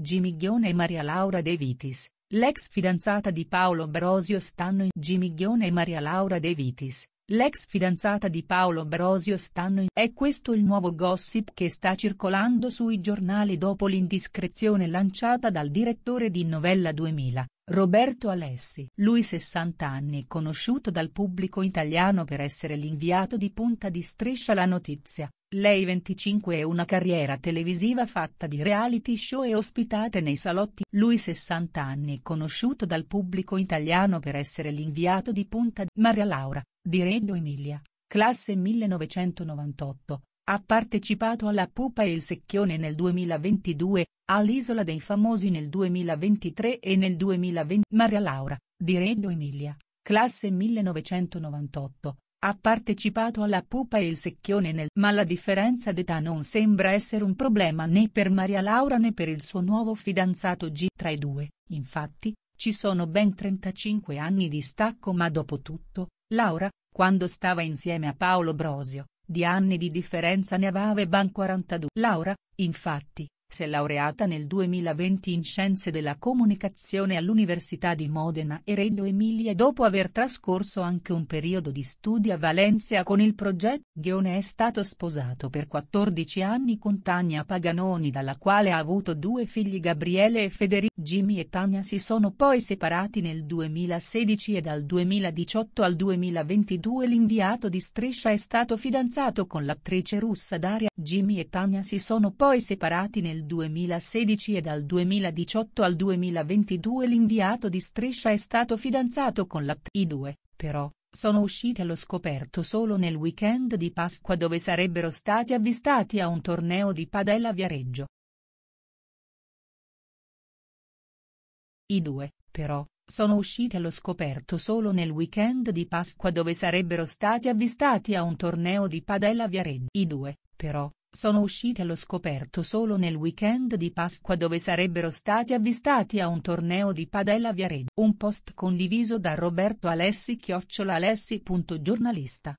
Gimiglione e Maria Laura De Vitis, l'ex fidanzata di Paolo Brosio stanno in Gimiglione e Maria Laura De Vitis, l'ex fidanzata di Paolo Brosio stanno in... È questo il nuovo gossip che sta circolando sui giornali dopo l'indiscrezione lanciata dal direttore di Novella 2000, Roberto Alessi. Lui 60 anni conosciuto dal pubblico italiano per essere l'inviato di punta di Striscia la notizia, lei 25 e una carriera televisiva fatta di reality show e ospitate nei salotti. Lui 60 anni conosciuto dal pubblico italiano per essere l'inviato di punta di Maria Laura, di Reggio Emilia, classe 1998, ha partecipato alla Pupa e il Secchione nel 2022, all'Isola dei Famosi nel 2023 e nel 2020. Maria Laura, di Reggio Emilia, classe 1998 ha partecipato alla pupa e il secchione nel ma la differenza d'età non sembra essere un problema né per Maria Laura né per il suo nuovo fidanzato G. Tra i due, infatti, ci sono ben 35 anni di stacco ma dopo tutto, Laura, quando stava insieme a Paolo Brosio, di anni di differenza ne aveva ben 42. Laura, infatti, si è laureata nel 2020 in Scienze della Comunicazione all'Università di Modena e Reggio Emilia dopo aver trascorso anche un periodo di studi a Valencia con il progetto. Ghione è stato sposato per 14 anni con Tania Paganoni dalla quale ha avuto due figli Gabriele e Federico. Jimmy e Tania si sono poi separati nel 2016 e dal 2018 al 2022 l'inviato di Striscia è stato fidanzato con l'attrice russa Daria. Jimmy e Tania si sono poi separati nel 2016 e dal 2018 al 2022 l'inviato di Striscia è stato fidanzato con l'attrice. I due, però, sono usciti allo scoperto solo nel weekend di Pasqua dove sarebbero stati avvistati a un torneo di padella a Viareggio. I due, però, sono usciti allo scoperto solo nel weekend di Pasqua dove sarebbero stati avvistati a un torneo di padella a Viareggio. I due, però, sono usciti allo scoperto solo nel weekend di Pasqua dove sarebbero stati avvistati a un torneo di padella a Viareggio. Un post condiviso da Roberto Alessi chiocciola alessi.giornalista.